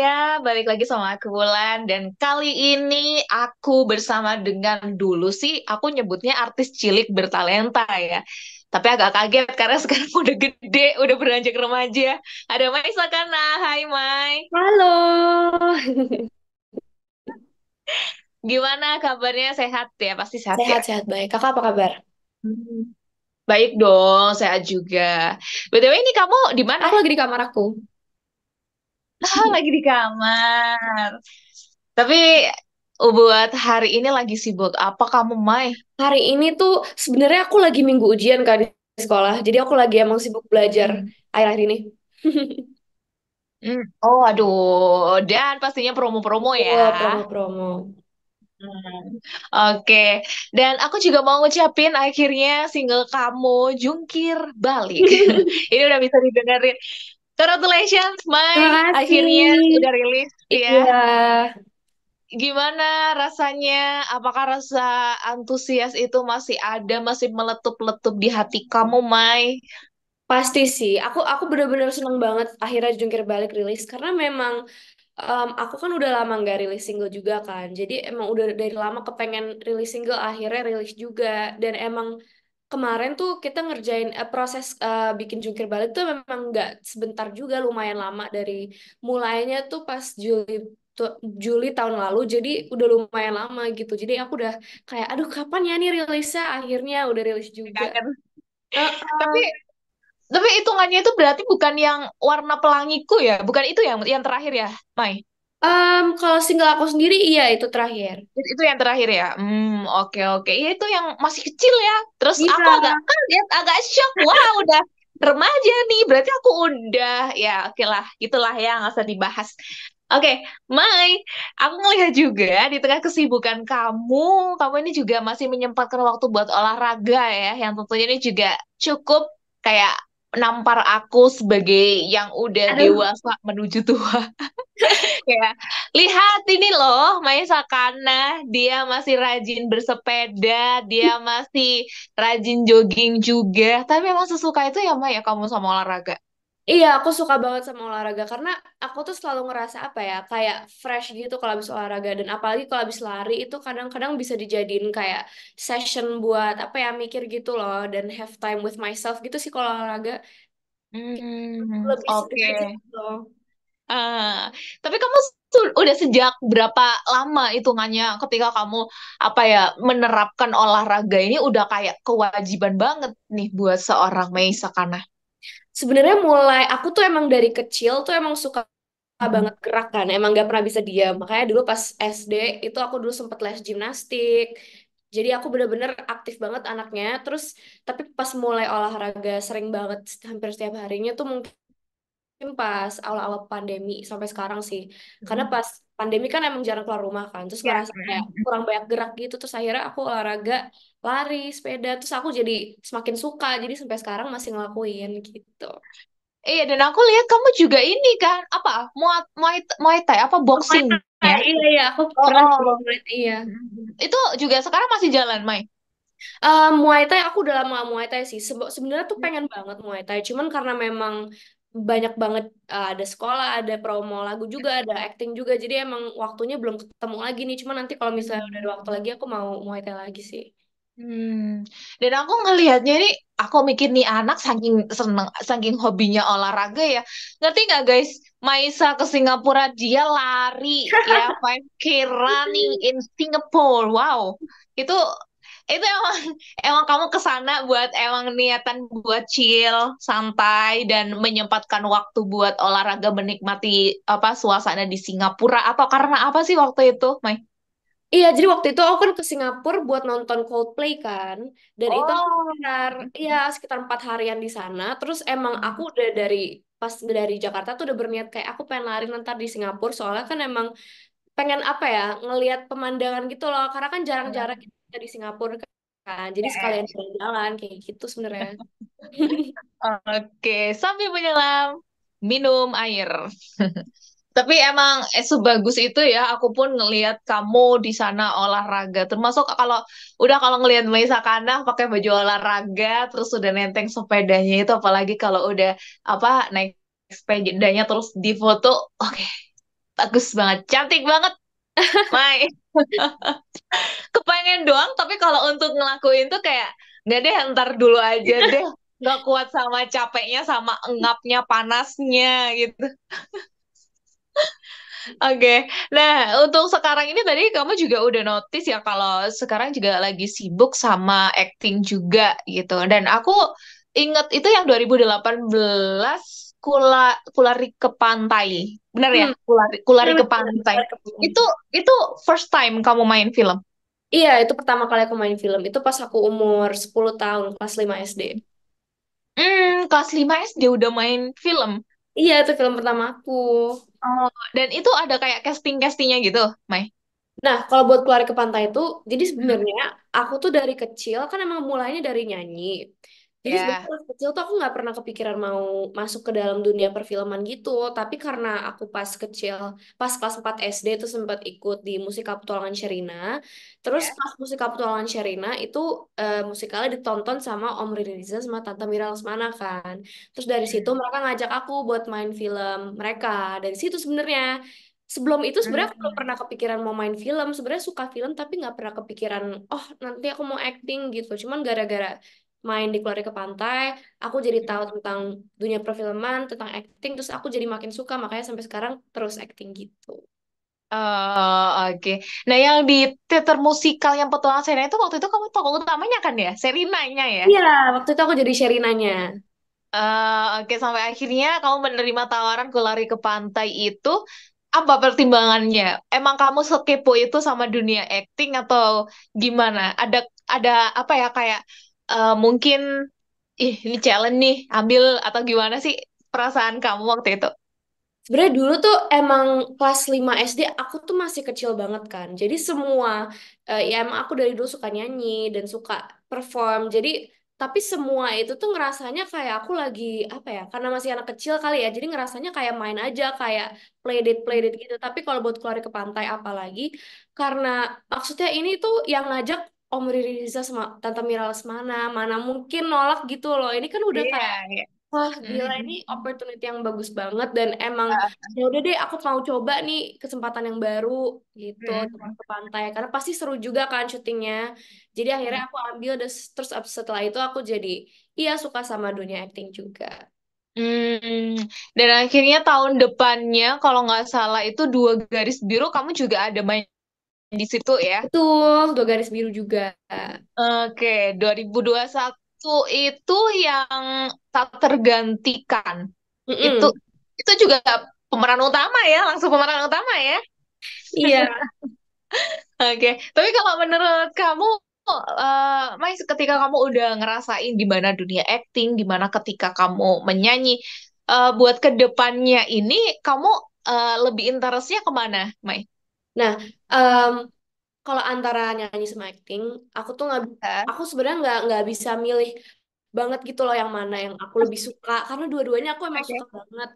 Ya, balik lagi sama aku Wulan dan kali ini aku bersama dengan dulu sih aku nyebutnya artis cilik bertalenta ya. Tapi agak kaget karena sekarang udah gede, udah beranjak remaja. Ada Mai Sakana, hai Mai. Halo. Gimana kabarnya? Sehat ya? Pasti sehat ya? Sehat, ya? sehat, baik. Kakak apa kabar? Hmm. Baik dong, sehat juga. BTW ini kamu di mana? Aku lagi di kamar aku. Oh, lagi di kamar. Tapi uh, buat hari ini lagi sibuk apa kamu Mai? Hari ini tuh sebenarnya aku lagi minggu ujian kan di sekolah. Jadi aku lagi emang sibuk belajar hmm. akhir hari ini. hmm. Oh aduh, dan pastinya promo-promo ya. Iya, promo-promo. Hmm. Oke, okay. dan aku juga mau ngucapin akhirnya single kamu Jungkir Balik. Ini udah bisa didengerin Congratulations, Mai. Akhirnya sudah rilis ya. Iya. Gimana rasanya? Apakah rasa antusias itu masih ada, masih meletup-letup di hati kamu, Mai? Pasti sih. Aku aku benar-benar seneng banget akhirnya jungkir balik rilis karena memang um, aku kan udah lama nggak rilis single juga kan. Jadi emang udah dari lama kepengen rilis single akhirnya rilis juga dan emang kemarin tuh kita ngerjain uh, proses uh, bikin jungkir balik tuh memang nggak sebentar juga lumayan lama dari mulainya tuh pas Juli tu- Juli tahun lalu jadi udah lumayan lama gitu jadi aku udah kayak aduh kapan ya nih rilisnya akhirnya udah rilis juga uh, uh, tapi tapi hitungannya itu berarti bukan yang warna pelangiku ya bukan itu yang yang terakhir ya Mai Um, kalau single aku sendiri, iya itu terakhir. itu yang terakhir ya? Hmm, oke oke. Iya itu yang masih kecil ya. Terus Iya. aku agak kaget, ah, agak shock. Wah, udah remaja nih. Berarti aku udah ya oke lah. Itulah ya nggak usah dibahas. Oke, Mai, aku melihat juga di tengah kesibukan kamu, kamu ini juga masih menyempatkan waktu buat olahraga ya, yang tentunya ini juga cukup kayak nampar aku sebagai yang udah Aduh. dewasa menuju tua. ya, lihat ini loh, Maisa Kana, dia masih rajin bersepeda, dia masih rajin jogging juga. Tapi emang sesuka itu ya, Ma, ya kamu sama olahraga? Iya, aku suka banget sama olahraga karena aku tuh selalu ngerasa apa ya, kayak fresh gitu kalau habis olahraga dan apalagi kalau habis lari itu kadang-kadang bisa dijadiin kayak session buat apa ya mikir gitu loh dan have time with myself gitu sih kalau olahraga. Hmm, lebih oke. Okay. Gitu. Uh, tapi kamu udah sejak berapa lama hitungannya ketika kamu apa ya menerapkan olahraga ini udah kayak kewajiban banget nih buat seorang Meisa karena sebenarnya mulai aku tuh emang dari kecil tuh emang suka banget gerak kan, emang gak pernah bisa diam makanya dulu pas SD itu aku dulu sempet les gimnastik jadi aku bener-bener aktif banget anaknya terus tapi pas mulai olahraga sering banget hampir setiap harinya tuh mungkin pas awal-awal pandemi sampai sekarang sih karena hmm. pas pandemi kan emang jarang keluar rumah kan terus iya, ngerasa kayak kan. kurang banyak gerak gitu terus akhirnya aku olahraga lari sepeda terus aku jadi semakin suka jadi sampai sekarang masih ngelakuin gitu iya dan aku lihat kamu juga ini kan apa muat muay muay thai apa boxing oh, ya? iya iya aku oh, pernah oh. iya itu juga sekarang masih jalan Mai Uh, Muay Thai aku udah lama Muay Thai sih. Sebenernya sebenarnya tuh hmm. pengen banget Muay Thai, cuman karena memang banyak banget uh, ada sekolah, ada promo lagu juga, iya. ada acting juga. Jadi emang waktunya belum ketemu lagi nih. Cuma nanti kalau misalnya udah ada waktu lagi aku mau Muay Thai lagi sih. Hmm. Dan aku ngelihatnya ini aku mikir nih anak saking seneng saking hobinya olahraga ya. Ngerti nggak guys? Maisa ke Singapura dia lari ya 5K running in Singapore. Wow. Itu itu emang emang kamu kesana buat emang niatan buat chill santai dan menyempatkan waktu buat olahraga menikmati apa suasana di Singapura atau karena apa sih waktu itu Mai? Iya, jadi waktu itu aku kan ke Singapura buat nonton Coldplay kan, dan oh. itu sekitar ya sekitar empat harian di sana. Terus emang aku udah dari pas dari Jakarta tuh udah berniat kayak aku pengen lari nanti di Singapura soalnya kan emang pengen apa ya ngelihat pemandangan gitu loh karena kan jarang-jarang hmm. kita di Singapura kan jadi iya. sekalian jalan-jalan kayak gitu sebenarnya oke sambil menyelam minum air tapi emang eh, sebagus itu ya aku pun ngelihat kamu di sana olahraga termasuk kalau udah kalau ngelihat Maisa Kana pakai baju olahraga terus udah nenteng sepedanya itu apalagi kalau udah apa naik sepedanya terus difoto oke okay bagus banget, cantik banget. Mai. Kepengen doang, tapi kalau untuk ngelakuin tuh kayak nggak deh ntar dulu aja iya. deh. Nggak kuat sama capeknya, sama engapnya, panasnya gitu. Oke, okay. nah untuk sekarang ini tadi kamu juga udah notice ya kalau sekarang juga lagi sibuk sama acting juga gitu. Dan aku inget itu yang 2018 kula kulari ke pantai. Benar ya? Hmm. Kulari kulari ke pantai. Itu itu first time kamu main film. Iya, itu pertama kali aku main film. Itu pas aku umur 10 tahun, kelas 5 SD. Hmm, kelas 5 SD udah main film. Iya, itu film pertama aku. Oh, dan itu ada kayak casting-castingnya gitu, Mai. Nah, kalau buat kulari ke pantai itu, jadi sebenarnya aku tuh dari kecil kan emang mulainya dari nyanyi. Jadi yeah. Ya. pas kecil tuh aku nggak pernah kepikiran mau masuk ke dalam dunia perfilman gitu. Tapi karena aku pas kecil, pas kelas 4 SD itu sempat ikut di musik petualangan Sherina. Terus yeah. pas musik petualangan Sherina itu uh, musikalnya ditonton sama Om Riri sama Tante Mira Lesmana kan. Terus dari situ hmm. mereka ngajak aku buat main film mereka. Dari situ sebenarnya sebelum itu sebenarnya aku belum hmm. pernah kepikiran mau main film sebenarnya suka film tapi nggak pernah kepikiran oh nanti aku mau acting gitu cuman gara-gara main di keluarga ke pantai, aku jadi hmm. tahu tentang dunia perfilman, tentang acting, terus aku jadi makin suka, makanya sampai sekarang terus acting gitu. Uh, oke. Okay. Nah, yang di teater musikal yang petualangan Serena itu waktu itu kamu tokoh utamanya kan ya? Serinanya ya? Iya, waktu itu aku jadi Serinanya. Uh, eh, oke, okay. sampai akhirnya kamu menerima tawaran ke lari ke pantai itu, apa pertimbangannya? Emang kamu sekepo itu sama dunia acting atau gimana? Ada ada apa ya kayak uh, mungkin ih ini challenge nih ambil atau gimana sih perasaan kamu waktu itu? Sebenernya dulu tuh emang kelas 5 SD aku tuh masih kecil banget kan. Jadi semua uh, ya emang aku dari dulu suka nyanyi dan suka perform. Jadi tapi semua itu tuh ngerasanya kayak aku lagi apa ya? Karena masih anak kecil kali ya. Jadi ngerasanya kayak main aja kayak play date play date gitu. Tapi kalau buat keluar ke pantai apalagi karena maksudnya ini tuh yang ngajak Om oh, Riri Riza sama Tante Mira Lesmana mana mungkin nolak gitu loh ini kan udah yeah, kayak yeah. wah hmm, gila mm. ini hmm. opportunity yang bagus banget dan emang uh. ya udah deh aku mau coba nih kesempatan yang baru gitu mm. ke pantai karena pasti seru juga kan syutingnya jadi akhirnya hmm. aku ambil dan terus setelah itu aku jadi iya suka sama dunia acting juga Hmm, dan akhirnya tahun depannya kalau nggak salah itu dua garis biru kamu juga ada main di situ ya. Betul, dua garis biru juga. Oke, okay, 2021 itu yang tak tergantikan. Mm -mm. Itu itu juga pemeran utama ya, langsung pemeran utama ya. Iya. Oke, okay. tapi kalau menurut kamu uh, eh, Mai ketika kamu udah ngerasain di mana dunia acting, di mana ketika kamu menyanyi uh, buat kedepannya ini kamu uh, lebih interestnya kemana, Mai? Nah, um, kalau antara nyanyi sama acting, aku tuh nggak, bisa. Iya. aku sebenarnya nggak nggak bisa milih banget gitu loh yang mana yang aku lebih suka karena dua-duanya aku emang okay. suka banget.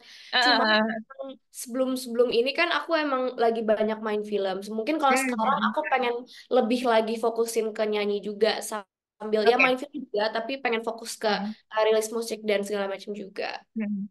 Cuma uh. sebelum sebelum ini kan aku emang lagi banyak main film. Mungkin kalau hmm. sekarang aku pengen lebih lagi fokusin ke nyanyi juga sambil okay. ya main film juga, tapi pengen fokus ke hmm. Eh, rilis musik dan segala macam juga. Hmm.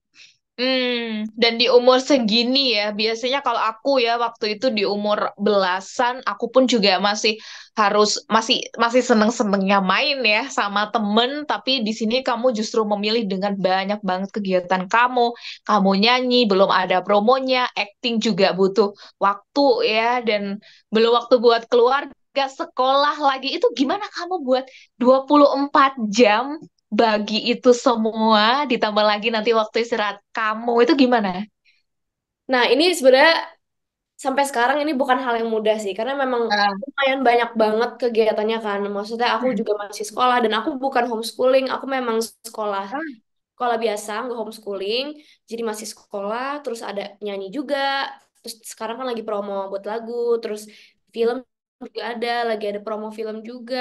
Hmm, dan di umur segini ya, biasanya kalau aku ya waktu itu di umur belasan, aku pun juga masih harus masih masih seneng-senengnya main ya sama temen. Tapi di sini kamu justru memilih dengan banyak banget kegiatan kamu. Kamu nyanyi, belum ada promonya, acting juga butuh waktu ya, dan belum waktu buat keluarga, sekolah lagi. Itu gimana kamu buat 24 jam bagi itu semua ditambah lagi nanti waktu istirahat kamu itu gimana? Nah, ini sebenarnya sampai sekarang ini bukan hal yang mudah sih karena memang uh. lumayan banyak banget kegiatannya kan. Maksudnya aku hmm. juga masih sekolah dan aku bukan homeschooling, aku memang sekolah. Ah. Sekolah biasa, gue homeschooling, jadi masih sekolah, terus ada nyanyi juga, terus sekarang kan lagi promo buat lagu, terus film juga ada, lagi ada promo film juga.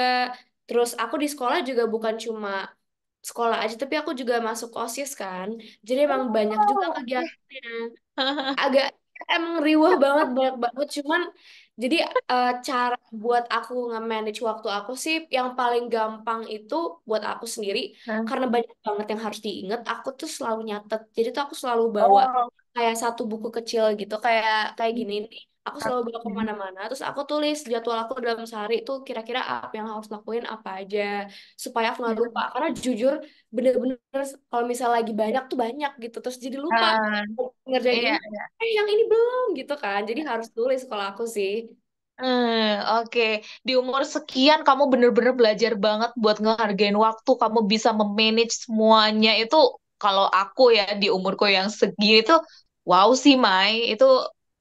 Terus aku di sekolah juga bukan cuma sekolah aja tapi aku juga masuk OSIS kan. Jadi emang oh. banyak juga kegiatannya. Agak emang riuh banget banyak banget cuman jadi uh, cara buat aku nge-manage waktu aku sih yang paling gampang itu buat aku sendiri huh? karena banyak banget yang harus diinget aku tuh selalu nyatet jadi tuh aku selalu bawa oh. kayak satu buku kecil gitu kayak kayak gini nih aku selalu bawa kemana-mana hmm. terus aku tulis jadwal aku dalam sehari itu kira-kira apa yang harus lakuin apa aja supaya aku nggak iya. lupa karena jujur bener-bener kalau misalnya lagi banyak tuh banyak gitu terus jadi lupa uh, ngerjain iya, iya. eh yang ini belum gitu kan jadi harus tulis kalau aku sih Hmm, oke. Okay. Di umur sekian kamu bener-bener belajar banget buat ngehargain waktu. Kamu bisa memanage semuanya itu kalau aku ya di umurku yang segini itu, wow sih Mai itu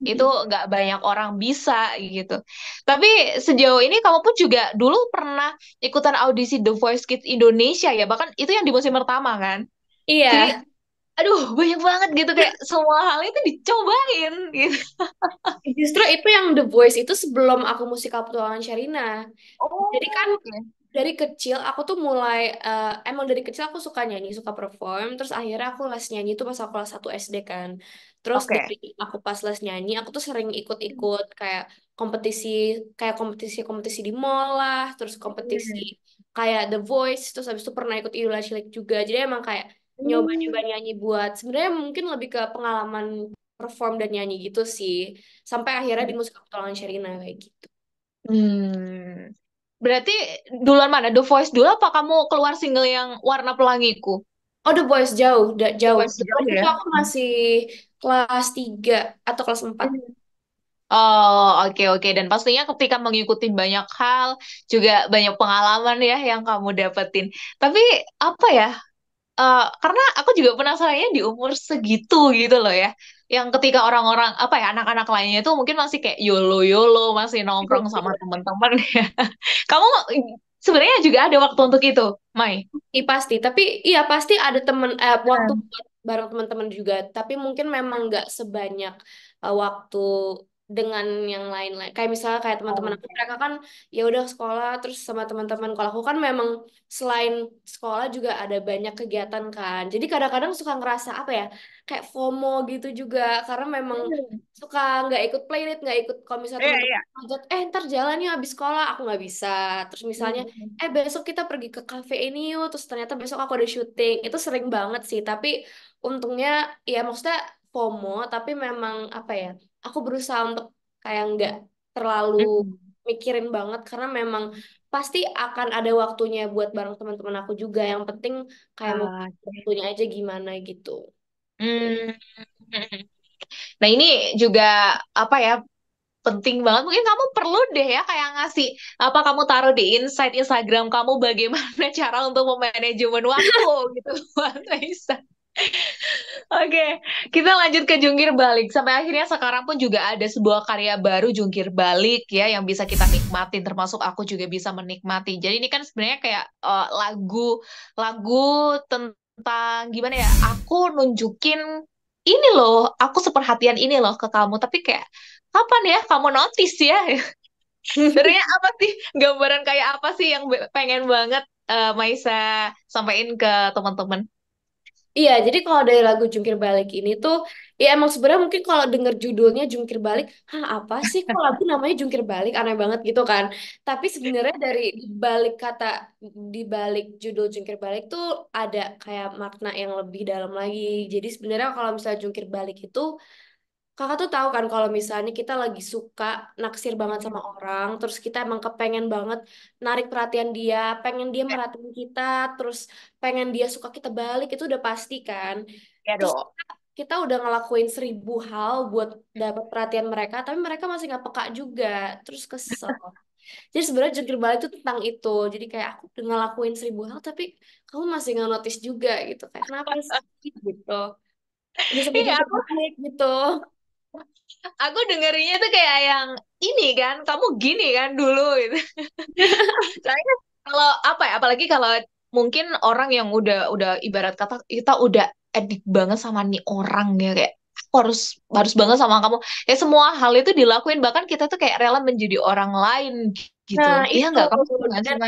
itu hmm. nggak banyak orang bisa gitu. Tapi sejauh ini kamu pun juga dulu pernah ikutan audisi The Voice Kids Indonesia ya, bahkan itu yang di musim pertama kan? Iya. Jadi, aduh banyak banget gitu kayak semua hal itu dicobain gitu. Justru itu yang The Voice itu sebelum aku musik petualangan Sherina. Oh. Jadi kan dari kecil aku tuh mulai uh, emang dari kecil aku suka nyanyi, suka perform. Terus akhirnya aku les nyanyi itu pas aku kelas satu SD kan. Terus okay. dari aku pas les nyanyi, aku tuh sering ikut-ikut hmm. kayak kompetisi kayak kompetisi-kompetisi di mall lah, terus kompetisi hmm. kayak The Voice, terus habis itu pernah ikut idola cilik juga. Jadi emang kayak nyoba-nyoba hmm. nyanyi buat sebenarnya mungkin lebih ke pengalaman perform dan nyanyi gitu sih. Sampai akhirnya di hmm. musik aku Sherina kayak gitu. Hmm. Berarti duluan mana? The Voice dulu apa kamu keluar single yang Warna Pelangiku? Oh, The Voice jauh, da, jauh. The Voice jauh jauh ya? aku masih kelas 3 atau kelas 4. Hmm. Oh, oke okay, oke. Okay. Dan pastinya ketika mengikuti banyak hal, juga banyak pengalaman ya yang kamu dapetin. Tapi apa ya? Uh, karena aku juga penasarannya di umur segitu gitu loh ya yang ketika orang-orang apa ya anak-anak lainnya itu mungkin masih kayak yolo yolo masih nongkrong sama teman-teman ya kamu sebenarnya juga ada waktu untuk itu Mai iya pasti tapi iya pasti ada temen eh, iya. waktu hmm. bareng teman-teman juga tapi mungkin memang nggak sebanyak uh, waktu dengan yang lain lain kayak misalnya kayak teman-teman oh. aku mereka kan ya udah sekolah terus sama teman-teman kalau aku kan memang selain sekolah juga ada banyak kegiatan kan jadi kadang-kadang suka ngerasa apa ya kayak FOMO gitu juga karena memang hmm. suka nggak ikut playlist nggak ikut kalau misalnya yeah, iya, yeah. eh ntar jalan yuk abis sekolah aku nggak bisa terus misalnya hmm. eh besok kita pergi ke cafe ini yuk terus ternyata besok aku ada syuting itu sering banget sih tapi untungnya ya maksudnya FOMO tapi memang apa ya aku berusaha untuk kayak nggak hmm. terlalu hmm. mikirin banget karena memang pasti akan ada waktunya buat bareng teman-teman aku juga yang penting kayak ah, waktunya aja gimana gitu hmm. nah ini juga apa ya penting banget mungkin kamu perlu deh ya kayak ngasih apa kamu taruh di insight Instagram kamu bagaimana cara untuk memanajemen waktu gitu buat Raisa Oke, kita lanjut ke jungkir balik. Sampai akhirnya sekarang pun juga ada sebuah karya baru jungkir balik ya yang bisa kita nikmatin. Termasuk aku juga bisa menikmati. Jadi ini kan sebenarnya kayak uh, lagu lagu tentang gimana ya? Aku nunjukin ini loh, aku seperhatian ini loh ke kamu. Tapi kayak kapan ya kamu notice ya? Sebenarnya apa sih gambaran kayak apa sih yang pengen banget uh, Maisa sampaikan ke teman-teman? Iya, jadi kalau dari lagu Jungkir Balik ini tuh, ya emang sebenarnya mungkin kalau denger judulnya Jungkir Balik, hah apa sih kok lagu namanya Jungkir Balik, aneh banget gitu kan. Tapi sebenarnya dari balik kata, di balik judul Jungkir Balik tuh ada kayak makna yang lebih dalam lagi. Jadi sebenarnya kalau misalnya Jungkir Balik itu kakak tuh tahu kan kalau misalnya kita lagi suka naksir banget sama orang, terus kita emang kepengen banget narik perhatian dia, pengen dia iya. merhatiin kita, terus pengen dia suka kita balik itu udah pasti kan. Ya terus dong. Kita, kita udah ngelakuin seribu hal buat dapat perhatian mereka, tapi mereka masih nggak peka juga, terus kesel. Jadi sebenarnya jungkir balik itu tentang itu. Jadi kayak aku udah ngelakuin seribu hal, tapi kamu masih nggak notice juga gitu. Kayak kenapa sih gitu? Jadi iya, aku gitu aku dengerinnya tuh kayak yang ini kan kamu gini kan dulu gitu soalnya kalau apa ya apalagi kalau mungkin orang yang udah udah ibarat kata kita udah edik banget sama nih orang ya kayak aku harus harus banget sama kamu ya semua hal itu dilakuin bahkan kita tuh kayak rela menjadi orang lain gitu nah, iya nggak kamu dan,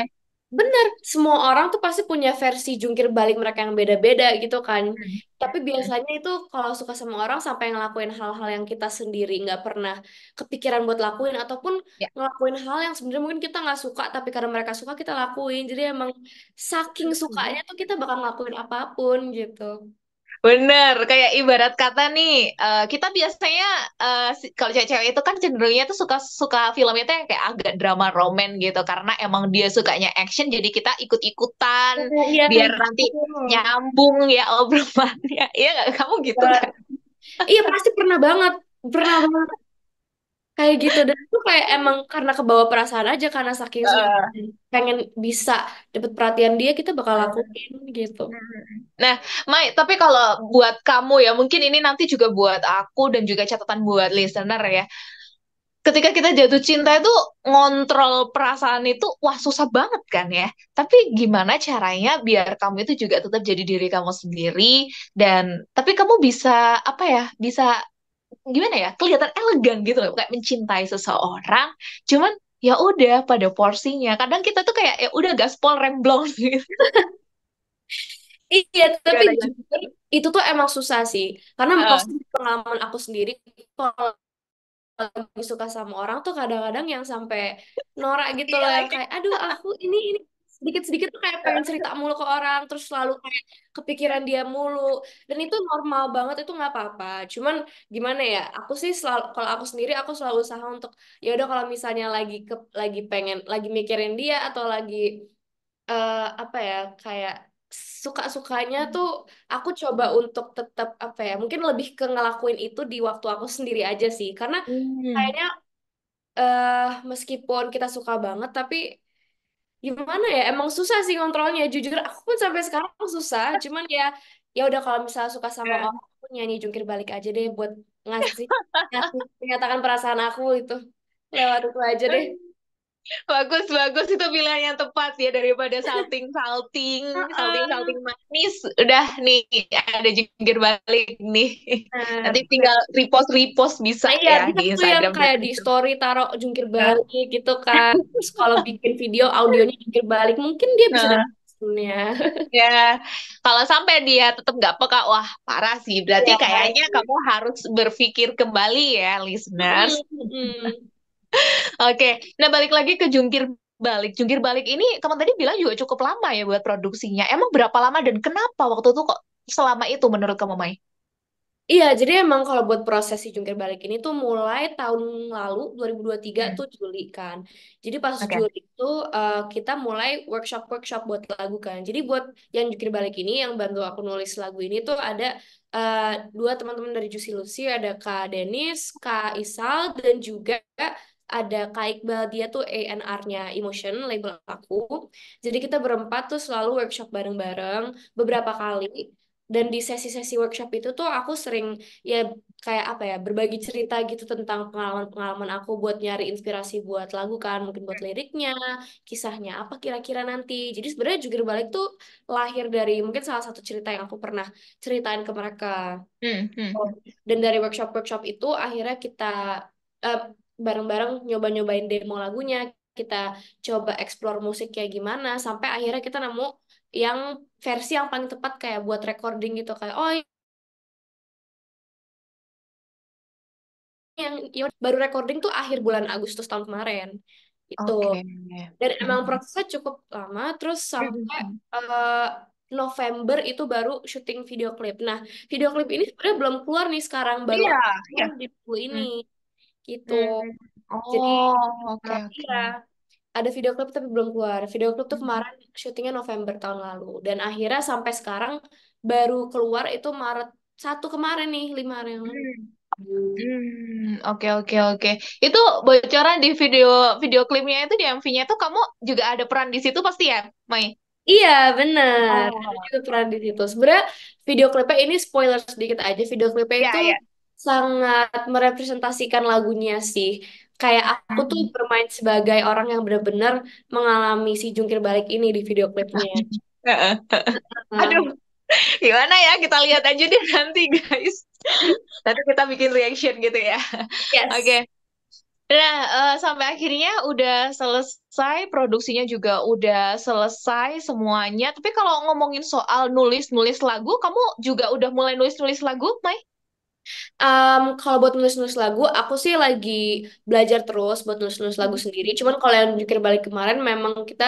bener semua orang tuh pasti punya versi jungkir balik mereka yang beda-beda gitu kan hmm. tapi hmm. biasanya itu kalau suka sama orang sampai ngelakuin hal-hal yang kita sendiri nggak pernah kepikiran buat lakuin ataupun yeah. ngelakuin hal yang sebenarnya mungkin kita nggak suka tapi karena mereka suka kita lakuin jadi emang saking hmm. sukanya tuh kita bakal ngelakuin apapun gitu Bener, kayak ibarat kata nih, uh, kita biasanya uh, kalau cewek-cewek itu kan cenderungnya tuh suka suka filmnya tuh yang kayak agak drama romen gitu, karena emang dia sukanya action, jadi kita ikut-ikutan ya, iya, biar iya. nanti nyambung ya obrolannya. Iya kamu gitu kan? Iya pasti pernah banget, pernah banget kayak gitu dan itu kayak emang karena kebawa perasaan aja karena saking uh. pengen bisa dapat perhatian dia kita bakal lakuin gitu. Nah, Mai, tapi kalau buat kamu ya mungkin ini nanti juga buat aku dan juga catatan buat listener ya. Ketika kita jatuh cinta itu ngontrol perasaan itu wah susah banget kan ya. Tapi gimana caranya biar kamu itu juga tetap jadi diri kamu sendiri dan tapi kamu bisa apa ya? Bisa gimana ya kelihatan elegan gitu loh kayak mencintai seseorang cuman ya udah pada porsinya kadang kita tuh kayak ya udah gaspol remblong gitu Iya, tapi jujur itu tuh emang susah sih. Karena uh. pengalaman aku sendiri kalau suka sama orang tuh kadang-kadang yang sampai norak gitu iya, loh kayak aduh aku ini ini sedikit-sedikit tuh kayak pengen cerita mulu ke orang terus selalu kayak kepikiran dia mulu dan itu normal banget itu nggak apa-apa cuman gimana ya aku sih selalu kalau aku sendiri aku selalu usaha untuk ya udah kalau misalnya lagi ke lagi pengen lagi mikirin dia atau lagi uh, apa ya kayak suka-sukanya tuh aku coba untuk tetap apa ya mungkin lebih ke ngelakuin itu di waktu aku sendiri aja sih karena hmm. kayaknya uh, meskipun kita suka banget tapi gimana ya emang susah sih kontrolnya jujur aku pun sampai sekarang susah cuman ya ya udah kalau misalnya suka sama yeah. orang aku nyanyi jungkir balik aja deh buat ngasih ngasih menyatakan perasaan aku itu lewat itu aja deh bagus bagus itu pilihan yang tepat ya daripada salting salting salting salting manis udah nih ada jungkir balik nih nah, nanti tinggal repost repost bisa iya, ya, ya di Instagram yang kayak gitu. di story taruh jungkir balik nah. gitu kan Terus kalau bikin video audionya jungkir balik mungkin dia bisa nah. Ya. ya, kalau sampai dia tetap nggak peka, wah parah sih. Berarti ya, kayaknya kamu harus berpikir kembali ya, listeners. Hmm, hmm. Oke, nah balik lagi ke jungkir balik. Jungkir balik ini teman tadi bilang juga cukup lama ya buat produksinya. Emang berapa lama dan kenapa waktu itu kok selama itu menurut kamu Mai? Iya, jadi emang kalau buat proses si jungkir balik ini tuh mulai tahun lalu 2023 hmm. tuh Juli kan. Jadi pas okay. Juli itu uh, kita mulai workshop-workshop buat lagu kan. Jadi buat yang jungkir balik ini yang bantu aku nulis lagu ini tuh ada uh, dua teman-teman dari Juicy Lucy, ada Kak Denis, Kak Isal dan juga ada Kak Iqbal dia tuh anr nya Emotion label aku jadi kita berempat tuh selalu workshop bareng-bareng beberapa kali dan di sesi-sesi workshop itu tuh aku sering ya kayak apa ya berbagi cerita gitu tentang pengalaman-pengalaman aku buat nyari inspirasi buat lagu kan mungkin buat liriknya kisahnya apa kira-kira nanti jadi sebenarnya juga balik tuh lahir dari mungkin salah satu cerita yang aku pernah ceritain ke mereka Hmm, -hmm. Oh, dan dari workshop-workshop itu akhirnya kita uh, bareng-bareng nyoba-nyobain demo lagunya, kita coba explore musiknya gimana, sampai akhirnya kita nemu yang versi yang paling tepat kayak buat recording gitu kayak oh yang ya, baru recording tuh akhir bulan Agustus tahun kemarin itu okay. dan emang hmm. prosesnya cukup lama terus sampai uh, November itu baru syuting video klip. Nah, video klip ini sebenarnya belum keluar nih sekarang baru yeah, yeah. di bulan ini. Hmm gitu. Hmm. Oh, Jadi oke okay, uh, okay. Iya, ada video klip tapi belum keluar. Video klip tuh hmm. kemarin syutingnya November tahun lalu dan akhirnya sampai sekarang baru keluar itu Maret satu kemarin nih lima yang hmm. Gitu. hmm, oke oke oke. Itu bocoran di video video klipnya itu di MV-nya itu kamu juga ada peran di situ pasti ya, Mai? Iya, benar. Oh. Ada peran di situ. Sebenarnya video klipnya ini spoiler sedikit aja. Video klipnya yeah, itu yeah sangat merepresentasikan lagunya sih. Kayak aku tuh hmm. bermain sebagai orang yang benar-benar mengalami si jungkir balik ini di video klipnya. Aduh, gimana ya? Kita lihat aja deh nanti, guys. Nanti kita bikin reaction gitu ya. Yes. Oke. Okay. Nah, uh, sampai akhirnya udah selesai, produksinya juga udah selesai semuanya. Tapi kalau ngomongin soal nulis-nulis lagu, kamu juga udah mulai nulis-nulis lagu, Mai? Um, kalau buat nulis-nulis lagu, aku sih lagi belajar terus buat nulis-nulis lagu hmm. sendiri. Cuman kalau yang jukir balik kemarin, memang kita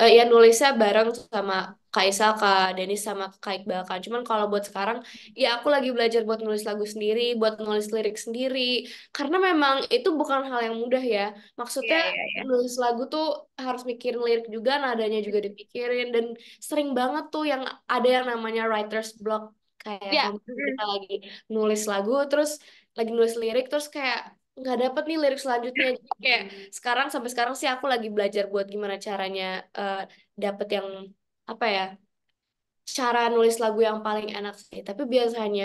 uh, ya nulisnya bareng sama kak Kaisa, Kak Denis, sama Kak Iqbal, kan. Cuman kalau buat sekarang, ya aku lagi belajar buat nulis lagu sendiri, buat nulis lirik sendiri. Karena memang itu bukan hal yang mudah ya. Maksudnya yeah, yeah, yeah. nulis lagu tuh harus mikirin lirik juga, nadanya juga dipikirin. Dan sering banget tuh yang ada yang namanya writer's block kayak yeah. Ya. kita lagi nulis lagu terus lagi nulis lirik terus kayak nggak dapet nih lirik selanjutnya jadi kayak sekarang sampai sekarang sih aku lagi belajar buat gimana caranya uh, dapet yang apa ya cara nulis lagu yang paling enak sih tapi biasanya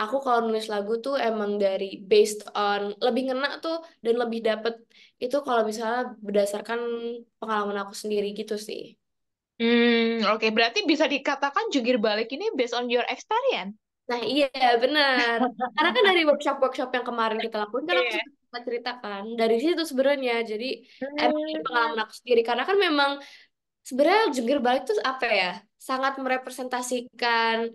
aku kalau nulis lagu tuh emang dari based on lebih ngena tuh dan lebih dapet itu kalau misalnya berdasarkan pengalaman aku sendiri gitu sih Hmm, oke. Okay. Berarti bisa dikatakan jungkir balik ini based on your experience. Nah, iya benar. Karena kan dari workshop-workshop yang kemarin kita lakukan kan aku kita iya. ceritakan dari situ sebenarnya. Jadi hmm. emang pengalaman aku sendiri karena kan memang sebenarnya jungkir balik itu apa ya? Sangat merepresentasikan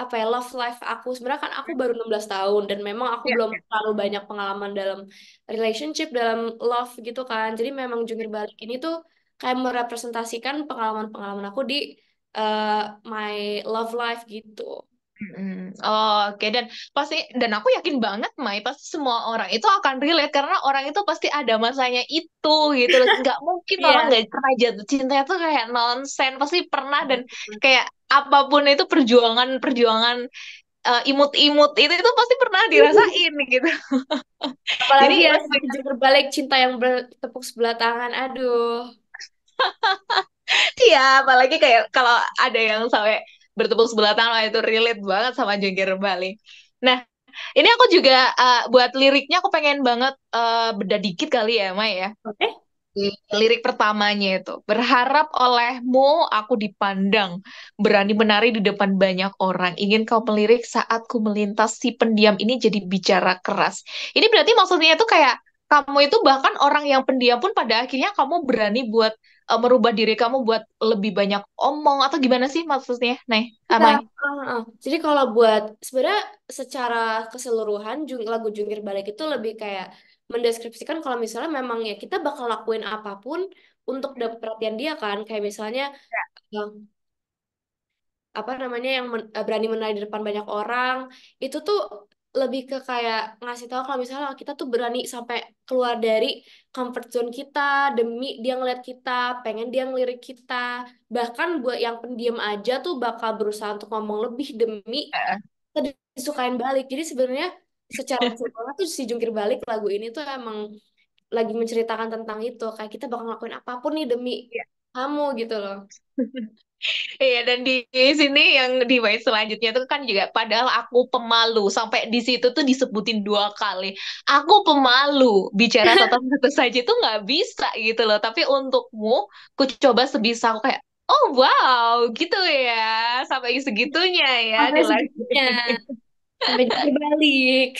apa ya love life aku sebenarnya kan aku baru 16 tahun dan memang aku yeah. belum terlalu banyak pengalaman dalam relationship dalam love gitu kan jadi memang jungkir balik ini tuh kayak merepresentasikan pengalaman-pengalaman aku di uh, my love life gitu. Hmm. Oh, Oke, okay. dan pasti dan aku yakin banget, Mai, pasti semua orang itu akan relate karena orang itu pasti ada masanya itu gitu. Nggak mungkin yeah. orang nggak pernah jatuh cinta itu kayak nonsen, pasti pernah dan kayak apapun itu perjuangan perjuangan imut eh, imut-imut itu itu pasti pernah dirasain gitu. Apalagi Jadi, ya berbalik cinta yang bertepuk sebelah tangan, aduh. Iya, apalagi kayak kalau ada yang sampai bertepuk sebelah tangan itu relate banget sama jungkir Bali. Nah, ini aku juga uh, buat liriknya aku pengen banget uh, beda dikit kali ya, Mai ya. Oke. Okay. Lirik pertamanya itu berharap olehmu aku dipandang berani menari di depan banyak orang ingin kau melirik saat ku melintas si pendiam ini jadi bicara keras ini berarti maksudnya itu kayak kamu itu bahkan orang yang pendiam pun pada akhirnya kamu berani buat uh, merubah diri kamu buat lebih banyak omong atau gimana sih maksudnya, Neh? Amai? Nah, uh, uh. Jadi kalau buat sebenarnya secara keseluruhan jung, lagu Jungkir Balik itu lebih kayak mendeskripsikan kalau misalnya memang ya kita bakal lakuin apapun untuk dapat perhatian dia kan kayak misalnya ya. uh, apa namanya yang men eh, berani menari di depan banyak orang itu tuh lebih ke kayak ngasih tahu kalau misalnya kita tuh berani sampai keluar dari comfort zone kita demi dia ngeliat kita pengen dia ngelirik kita bahkan buat yang pendiam aja tuh bakal berusaha untuk ngomong lebih demi uh. disukain balik jadi sebenarnya secara sempurna tuh si jungkir balik lagu ini tuh emang lagi menceritakan tentang itu kayak kita bakal ngelakuin apapun nih demi yeah. kamu gitu loh Iya dan di sini yang di wait selanjutnya tuh kan juga padahal aku pemalu sampai di situ tuh disebutin dua kali aku pemalu bicara tentang satu saja tuh nggak bisa gitu loh tapi untukmu ku coba sebisa aku kayak oh wow gitu ya sampai segitunya ya sampai segitunya sampai dibalik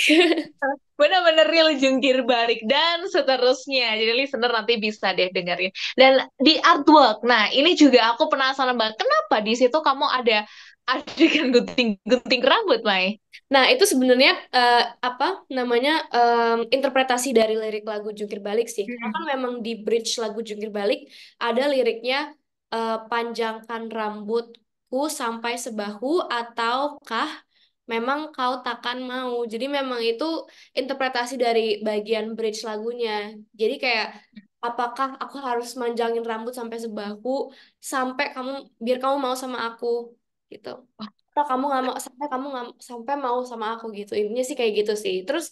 benar-benar real jungkir balik dan seterusnya. Jadi listener nanti bisa deh dengerin. Dan di artwork, nah ini juga aku penasaran banget kenapa di situ kamu ada adegan gunting-gunting rambut, Mai. Nah, itu sebenarnya uh, apa namanya um, interpretasi dari lirik lagu Jungkir Balik sih. Hmm. Karena kan memang di bridge lagu Jungkir Balik ada liriknya uh, panjangkan rambutku sampai sebahu ataukah memang kau takkan mau. Jadi memang itu interpretasi dari bagian bridge lagunya. Jadi kayak apakah aku harus manjangin rambut sampai sebahu sampai kamu biar kamu mau sama aku gitu. Atau kamu nggak mau sampai kamu nggak sampai mau sama aku gitu. Intinya sih kayak gitu sih. Terus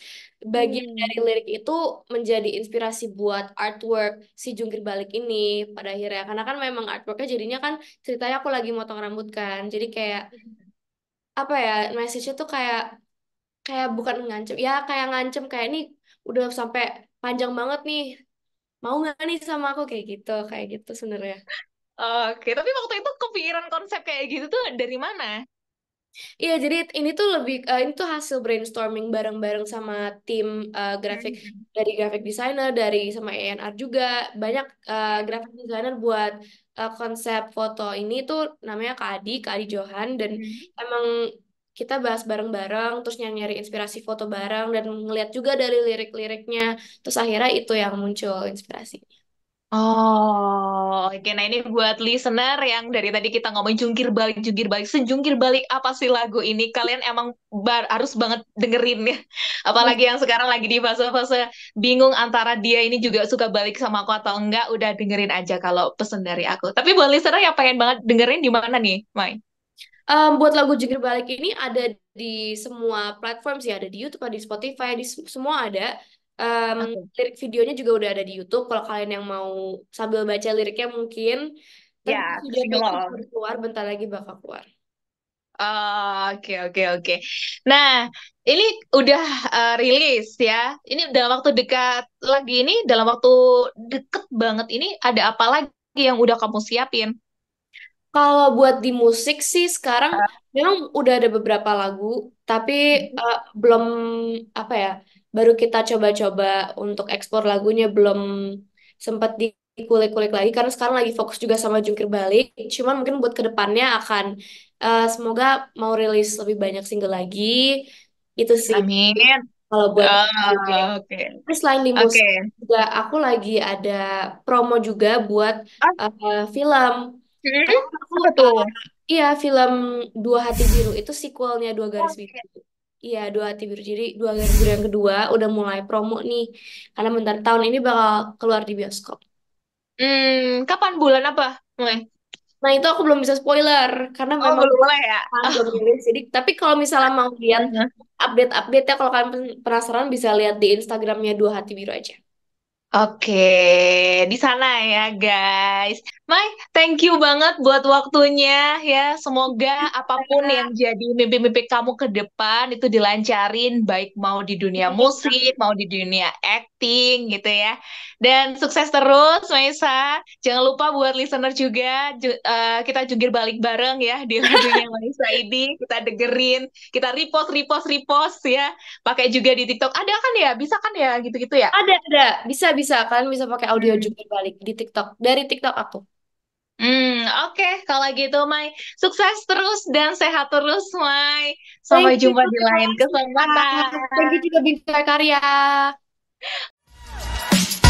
bagian hmm. dari lirik itu menjadi inspirasi buat artwork si Jungkir Balik ini pada akhirnya karena kan memang artworknya jadinya kan ceritanya aku lagi motong rambut kan. Jadi kayak hmm apa ya message-nya tuh kayak kayak bukan ngancem ya kayak ngancem kayak ini udah sampai panjang banget nih mau nggak nih sama aku kayak gitu kayak gitu sebenarnya oke tapi waktu itu kepikiran konsep kayak gitu tuh dari mana Iya, jadi ini tuh lebih uh, ini tuh hasil brainstorming bareng-bareng sama tim uh, eh, grafik hmm. dari graphic designer, dari sama ENR juga banyak uh, graphic designer buat uh, konsep foto ini tuh namanya Kak Adi, Kak Adi Johan dan hmm. emang kita bahas bareng-bareng terus nyari-nyari inspirasi foto bareng dan ngeliat juga dari lirik-liriknya terus akhirnya itu yang muncul inspirasinya. Oh, oke. Nah, ini buat listener yang dari tadi kita ngomong jungkir balik, jungkir balik, sejungkir balik apa sih lagu ini? Kalian emang bar, harus banget dengerin ya. Apalagi yang sekarang lagi di fase-fase bingung antara dia ini juga suka balik sama aku atau enggak, udah dengerin aja kalau pesan dari aku. Tapi buat listener yang pengen banget dengerin di mana nih, Mai? Um, buat lagu Jungkir Balik ini ada di semua platform sih, ada di YouTube, ada di Spotify, di semua ada. Um, okay. lirik videonya juga udah ada di YouTube. Kalau kalian yang mau sambil baca liriknya mungkin ya yeah, video keluar bentar lagi bakal keluar. Oh, oke oke oke. Nah ini udah uh, rilis ya. Ini dalam waktu dekat lagi ini dalam waktu deket banget ini ada apa lagi yang udah kamu siapin? Kalau buat di musik sih sekarang uh. memang udah ada beberapa lagu tapi uh, belum apa ya baru kita coba-coba untuk ekspor lagunya belum sempat di kulik lagi karena sekarang lagi fokus juga sama jungkir balik. Cuman mungkin buat kedepannya akan uh, semoga mau rilis lebih banyak single lagi. Itu sih. Amin. Kalau buat oh, oke. Okay. Terus selain di musik okay. juga aku lagi ada promo juga buat uh, film. Hmm? Aku, Uh, iya film Dua Hati Biru itu sequelnya Dua Garis Biru. Okay. Iya, dua hati biru. Jadi dua hati yang kedua udah mulai promo nih. Karena bentar tahun ini bakal keluar di bioskop. Hmm, kapan bulan apa? Mulai? Nah, itu aku belum bisa spoiler karena oh, memang belum boleh ya. Kan belum rilis. Jadi, tapi kalau misalnya mau lihat iya. update-update ya kalau kalian penasaran bisa lihat di Instagramnya Dua Hati Biru aja. Oke, di sana ya guys. Mai, thank you banget buat waktunya ya. Semoga apapun yang jadi mimpi-mimpi kamu ke depan itu dilancarin baik mau di dunia musik, mau di dunia X acting gitu ya. Dan sukses terus Maisa. Jangan lupa buat listener juga ju uh, kita jungkir balik bareng ya di radionya Maisa ini. Kita dengerin, kita repost, repost, repost ya. Pakai juga di TikTok. Ada kan ya? Bisa kan ya gitu-gitu ya? Ada, ada. Bisa, bisa. kan bisa pakai audio hmm. jungkir balik di TikTok. Dari TikTok aku. Hmm, oke. Okay. Kalau gitu, Mai, sukses terus dan sehat terus, Mai. Sampai Thank jumpa you. di lain kesempatan. Thank you juga Bintang Karya. Thank you.